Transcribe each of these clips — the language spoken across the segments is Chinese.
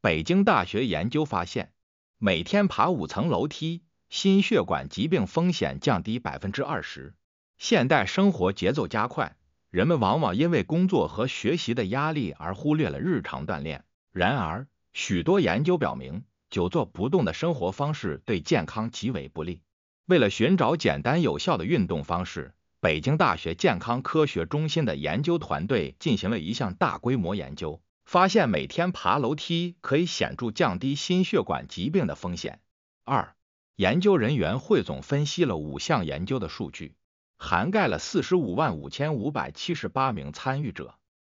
北京大学研究发现，每天爬五层楼梯，心血管疾病风险降低百分之二十。现代生活节奏加快，人们往往因为工作和学习的压力而忽略了日常锻炼。然而，许多研究表明，久坐不动的生活方式对健康极为不利。为了寻找简单有效的运动方式，北京大学健康科学中心的研究团队进行了一项大规模研究。发现每天爬楼梯可以显著降低心血管疾病的风险。二，研究人员汇总分析了五项研究的数据，涵盖了四十五万五千五百七十八名参与者。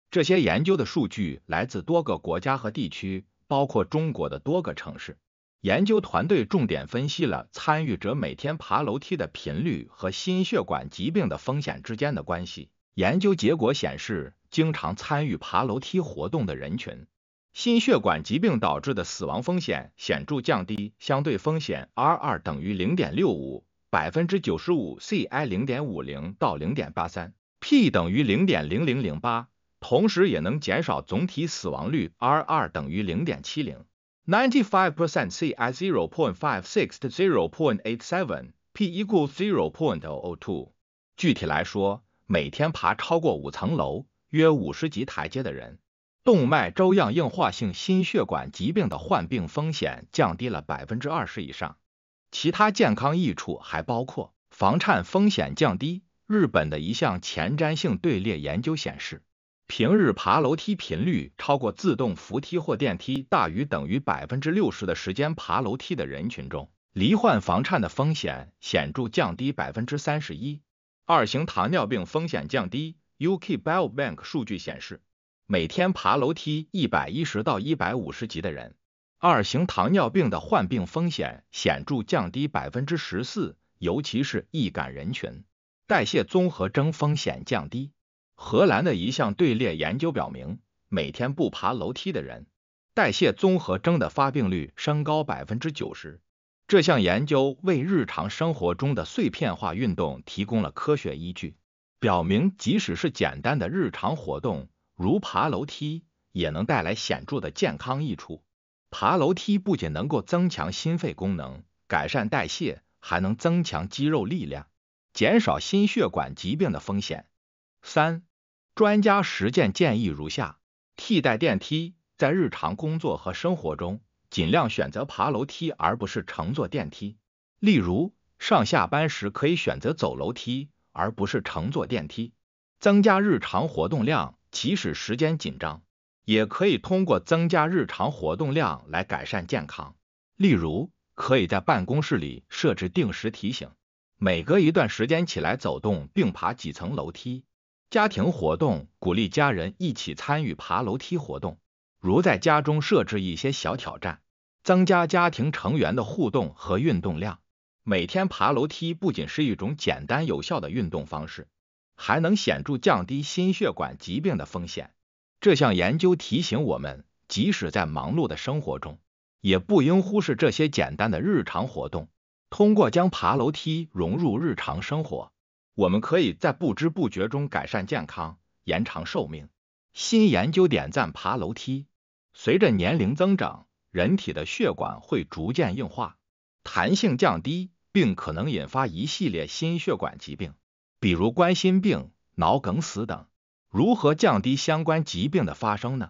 这些研究的数据来自多个国家和地区，包括中国的多个城市。研究团队重点分析了参与者每天爬楼梯的频率和心血管疾病的风险之间的关系。研究结果显示，经常参与爬楼梯活动的人群，心血管疾病导致的死亡风险显著降低，相对风险 R2 等于0.65，95% CI 0.50到 0.83，P 等于0.0008，同时也能减少总体死亡率，R2 等于0.70，95% CI 0.56 0.87，P equal 0.002。具体来说。每天爬超过五层楼，约五十级台阶的人，动脉粥样硬化性心血管疾病的患病风险降低了百分之二十以上。其他健康益处还包括房颤风险降低。日本的一项前瞻性队列研究显示，平日爬楼梯频率超过自动扶梯或电梯大于等于百分之六十的时间，爬楼梯的人群中，罹患房颤的风险显著降低百分之三十一。二型糖尿病风险降低。UK Biobank 数据显示，每天爬楼梯110到150级的人，二型糖尿病的患病风险显著降低14%，尤其是易感人群。代谢综合征风险降低。荷兰的一项队列研究表明，每天不爬楼梯的人，代谢综合征的发病率升高90%。这项研究为日常生活中的碎片化运动提供了科学依据，表明即使是简单的日常活动，如爬楼梯，也能带来显著的健康益处。爬楼梯不仅能够增强心肺功能、改善代谢，还能增强肌肉力量，减少心血管疾病的风险。三、专家实践建议如下：替代电梯，在日常工作和生活中。尽量选择爬楼梯而不是乘坐电梯，例如上下班时可以选择走楼梯而不是乘坐电梯，增加日常活动量。即使时间紧张，也可以通过增加日常活动量来改善健康。例如，可以在办公室里设置定时提醒，每隔一段时间起来走动并爬几层楼梯。家庭活动，鼓励家人一起参与爬楼梯活动，如在家中设置一些小挑战。增加家庭成员的互动和运动量。每天爬楼梯不仅是一种简单有效的运动方式，还能显著降低心血管疾病的风险。这项研究提醒我们，即使在忙碌的生活中，也不应忽视这些简单的日常活动。通过将爬楼梯融入日常生活，我们可以在不知不觉中改善健康、延长寿命。新研究点赞爬楼梯。随着年龄增长。人体的血管会逐渐硬化、弹性降低，并可能引发一系列心血管疾病，比如冠心病、脑梗死等。如何降低相关疾病的发生呢？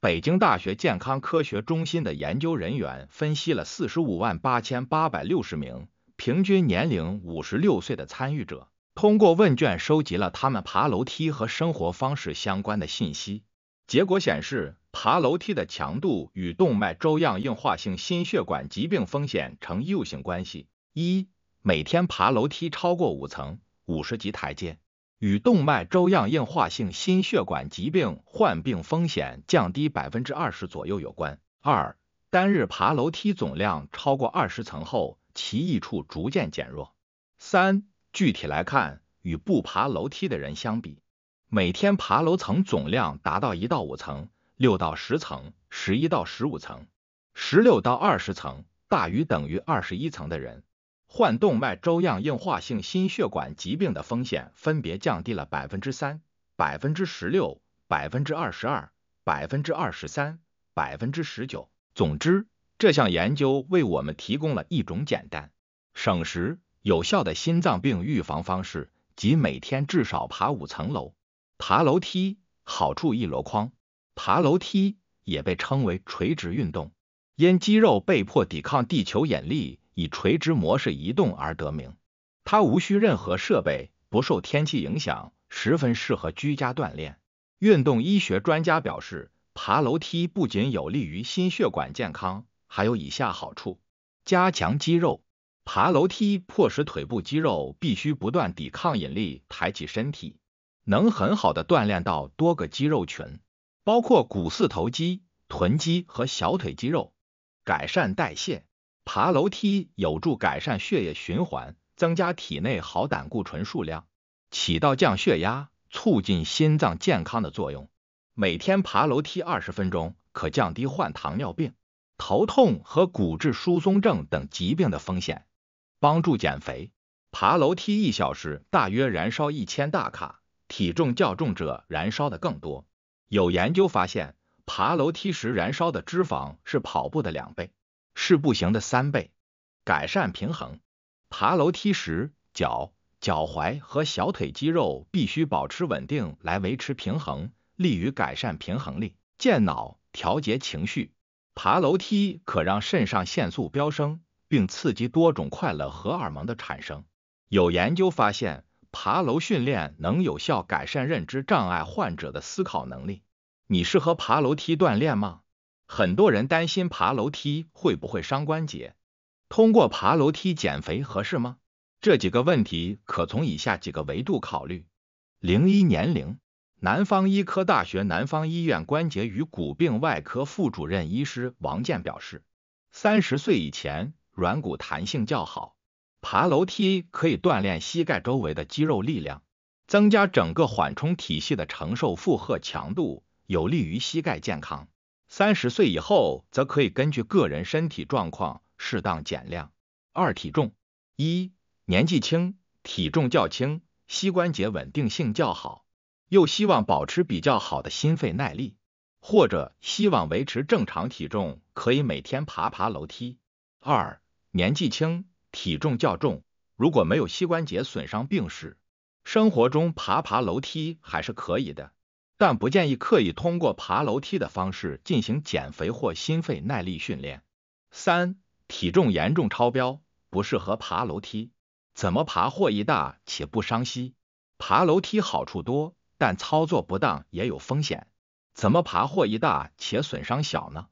北京大学健康科学中心的研究人员分析了四十五万八千八百六十名平均年龄五十六岁的参与者，通过问卷收集了他们爬楼梯和生活方式相关的信息。结果显示。爬楼梯的强度与动脉粥样硬化性心血管疾病风险呈 U 型关系。一、每天爬楼梯超过五层（五十级台阶）与动脉粥样硬化性心血管疾病患病风险降低百分之二十左右有关。二、单日爬楼梯总量超过二十层后，其益处逐渐减弱。三、具体来看，与不爬楼梯的人相比，每天爬楼层总量达到一到五层。六到十层、十一到十五层、十六到二十层、大于等于二十一层的人，患动脉粥样硬化性心血管疾病的风险分别降低了百分之三、百分之十六、百分之二十二、百分之二十三、百分之十九。总之，这项研究为我们提供了一种简单、省时、有效的心脏病预防方式，即每天至少爬五层楼。爬楼梯好处一箩筐。爬楼梯也被称为垂直运动，因肌肉被迫抵抗地球引力以垂直模式移动而得名。它无需任何设备，不受天气影响，十分适合居家锻炼。运动医学专家表示，爬楼梯不仅有利于心血管健康，还有以下好处：加强肌肉。爬楼梯迫使腿部肌肉必须不断抵抗引力抬起身体，能很好的锻炼到多个肌肉群。包括股四头肌、臀肌和小腿肌肉，改善代谢。爬楼梯有助改善血液循环，增加体内好胆固醇数量，起到降血压、促进心脏健康的作用。每天爬楼梯二十分钟，可降低患糖尿病、头痛和骨质疏松症等疾病的风险，帮助减肥。爬楼梯一小时大约燃烧一千大卡，体重较重者燃烧的更多。有研究发现，爬楼梯时燃烧的脂肪是跑步的两倍，是步行的三倍。改善平衡，爬楼梯时，脚、脚踝和小腿肌肉必须保持稳定来维持平衡，利于改善平衡力。健脑，调节情绪，爬楼梯可让肾上腺素飙升，并刺激多种快乐荷尔蒙的产生。有研究发现。爬楼训练能有效改善认知障碍患者的思考能力。你适合爬楼梯锻炼吗？很多人担心爬楼梯会不会伤关节？通过爬楼梯减肥合适吗？这几个问题可从以下几个维度考虑。零一年龄，南方医科大学南方医院关节与骨病外科副主任医师王健表示，三十岁以前软骨弹性较好。爬楼梯可以锻炼膝盖周围的肌肉力量，增加整个缓冲体系的承受负荷强度，有利于膝盖健康。三十岁以后，则可以根据个人身体状况适当减量。二体重，一年纪轻，体重较轻，膝关节稳定性较好，又希望保持比较好的心肺耐力，或者希望维持正常体重，可以每天爬爬楼梯。二年纪轻。体重较重，如果没有膝关节损伤病史，生活中爬爬楼梯还是可以的，但不建议刻意通过爬楼梯的方式进行减肥或心肺耐力训练。三，体重严重超标，不适合爬楼梯。怎么爬获益大且不伤膝？爬楼梯好处多，但操作不当也有风险。怎么爬获益大且损伤小呢？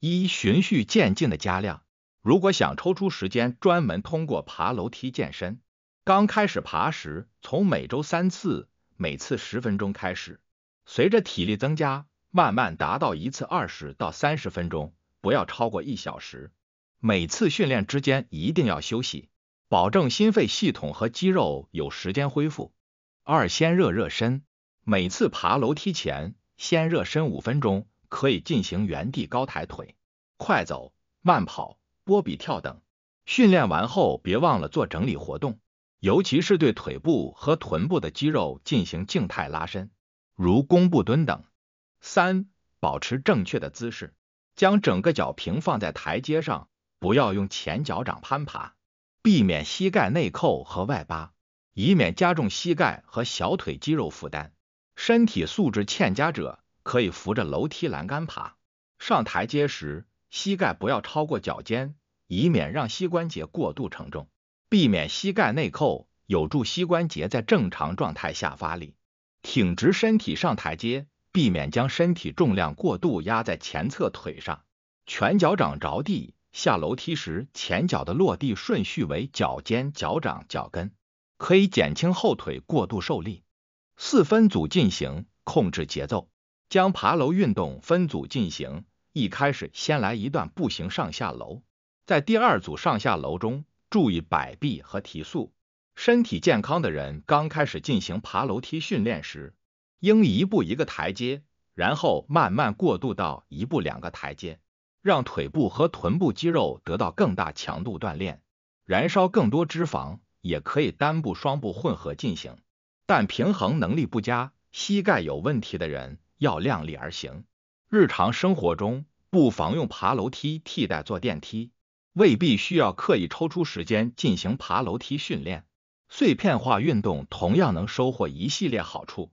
一，循序渐进的加量。如果想抽出时间专门通过爬楼梯健身，刚开始爬时从每周三次、每次十分钟开始，随着体力增加，慢慢达到一次二十到三十分钟，不要超过一小时。每次训练之间一定要休息，保证心肺系统和肌肉有时间恢复。二、先热热身，每次爬楼梯前先热身五分钟，可以进行原地高抬腿、快走、慢跑。波比跳等。训练完后别忘了做整理活动，尤其是对腿部和臀部的肌肉进行静态拉伸，如弓步蹲等。三、保持正确的姿势，将整个脚平放在台阶上，不要用前脚掌攀爬，避免膝盖内扣和外八，以免加重膝盖和小腿肌肉负担。身体素质欠佳者可以扶着楼梯栏杆爬。上台阶时。膝盖不要超过脚尖，以免让膝关节过度承重，避免膝盖内扣，有助膝关节在正常状态下发力。挺直身体上台阶，避免将身体重量过度压在前侧腿上。全脚掌着地，下楼梯时前脚的落地顺序为脚尖、脚掌、脚跟，可以减轻后腿过度受力。四分组进行，控制节奏，将爬楼运动分组进行。一开始先来一段步行上下楼，在第二组上下楼中注意摆臂和提速。身体健康的人刚开始进行爬楼梯训练时，应一步一个台阶，然后慢慢过渡到一步两个台阶，让腿部和臀部肌肉得到更大强度锻炼，燃烧更多脂肪。也可以单步、双步混合进行，但平衡能力不佳、膝盖有问题的人要量力而行。日常生活中，不妨用爬楼梯替代坐电梯，未必需要刻意抽出时间进行爬楼梯训练。碎片化运动同样能收获一系列好处。